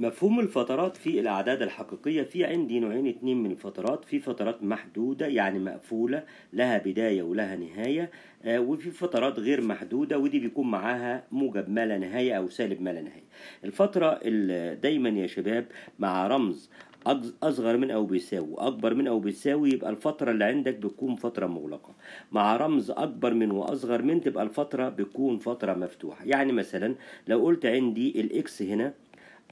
مفهوم الفترات في الأعداد الحقيقية في عندي نوعين اتنين من الفترات في فترات محدودة يعني مقفولة لها بداية ولها نهاية آه، وفي فترات غير محدودة ودي بيكون معاها موجب ما لا نهاية أو سالب ما لا نهاية الفترة دايما يا شباب مع رمز اصغر من او بيساوي اكبر من او بيساوي يبقى الفتره اللي عندك بتكون فتره مغلقه مع رمز اكبر من واصغر من تبقى الفتره بتكون فتره مفتوحه يعني مثلا لو قلت عندي الاكس هنا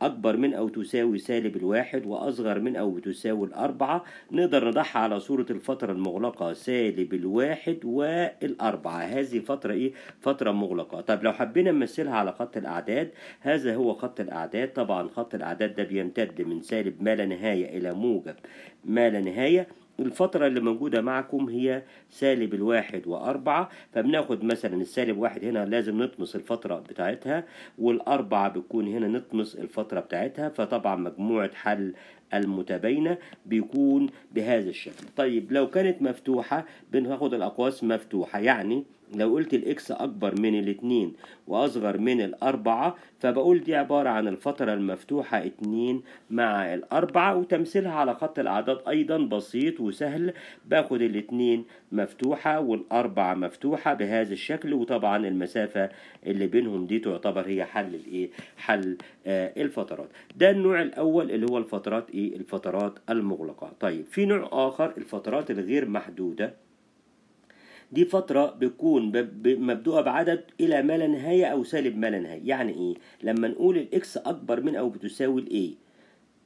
أكبر من أو تساوي سالب الواحد وأصغر من أو تساوي الأربعة نقدر نضعها على صورة الفترة المغلقة سالب الواحد والأربعة هذه فترة إيه؟ فترة مغلقة طب لو حبينا نمثلها على خط الأعداد هذا هو خط الأعداد طبعا خط الأعداد ده بيمتد من سالب ما لا نهاية إلى موجب ما لا نهاية الفترة اللي موجودة معكم هي سالب الواحد وأربعة فبناخد مثلا السالب واحد هنا لازم نطمس الفترة بتاعتها والأربعة بتكون هنا نطمس الفترة بتاعتها فطبعا مجموعة حل المتباينة بيكون بهذا الشكل طيب لو كانت مفتوحة بناخد الأقواس مفتوحة يعني لو قلت الإكس أكبر من الاتنين وأصغر من الأربعة فبقول دي عبارة عن الفترة المفتوحة اتنين مع الأربعة وتمثيلها على خط الأعداد أيضا بسيط وسهل باخد الاتنين مفتوحة والأربعة مفتوحة بهذا الشكل وطبعا المسافة اللي بينهم دي تعتبر هي حل الإيه؟ حل آه الفترات ده النوع الأول اللي هو الفترات ايه الفترات المغلقة طيب في نوع آخر الفترات الغير محدودة دي فترة بتكون مبدوءة بعدد إلى ما لا نهاية أو سالب ما لا نهاية يعني إيه؟ لما نقول الإكس أكبر من أو بتساوي الإيه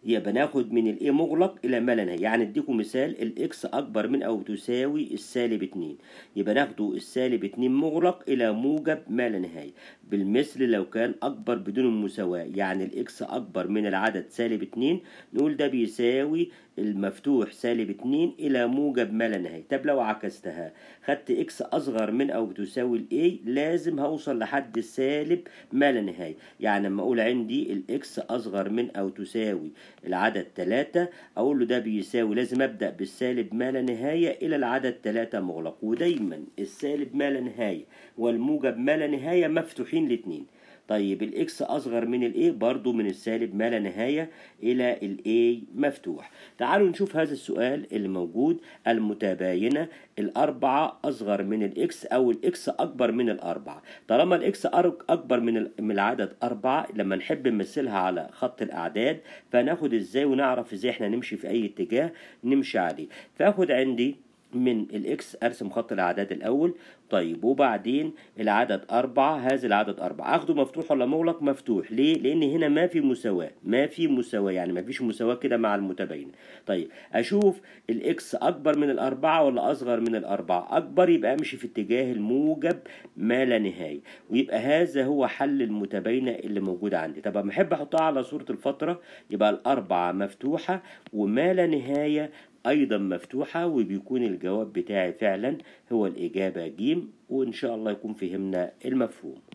يبقى ناخد من الاي مغلق الى ما لا نهايه يعني اديكم مثال الاكس اكبر من او تساوي السالب 2 يبقى ناخده السالب 2 مغلق الى موجب ما لا نهايه بالمثل لو كان اكبر بدون المساواه يعني الاكس اكبر من العدد سالب 2 نقول ده بيساوي المفتوح سالب 2 الى موجب ما لا نهايه طب لو عكستها خدت اكس اصغر من او تساوي الاي لازم هوصل لحد السالب ما لا نهايه يعني لما اقول عندي الاكس اصغر من او تساوي العدد ثلاثة أقول له ده بيساوي لازم أبدأ بالسالب ما لا نهاية إلى العدد ثلاثة مغلق ودايما السالب ما لا نهاية والموجب ما لا نهاية مفتوحين الاتنين طيب الاكس اصغر من الاي برضو من السالب ما لا نهاية الى الاي مفتوح تعالوا نشوف هذا السؤال اللي موجود المتباينة الأربعة أصغر من الإكس أو الإكس أكبر من الأربعة طالما الإكس أكبر من العدد أربعة لما نحب نمثلها على خط الأعداد فناخد إزاي ونعرف إزاي إحنا نمشي في أي اتجاه نمشي عليه فآخد عندي من الاكس ارسم خط الاعداد الاول طيب وبعدين العدد أربعة هذا العدد أربعة أخده مفتوح ولا مغلق مفتوح ليه لأن هنا ما في مساواة ما في مساواة يعني ما فيش مساواة كده مع المتباينة طيب أشوف الإكس أكبر من الأربعة ولا أصغر من الأربعة أكبر يبقى أمشي في اتجاه الموجب ما لا نهاية ويبقى هذا هو حل المتباينة اللي موجودة عندي طب أما أحب أحطها على صورة الفترة يبقى الأربعة مفتوحة وما لا نهاية أيضا مفتوحة وبيكون الجواب بتاعي فعلا هو الإجابة ج وإن شاء الله يكون فهمنا المفهوم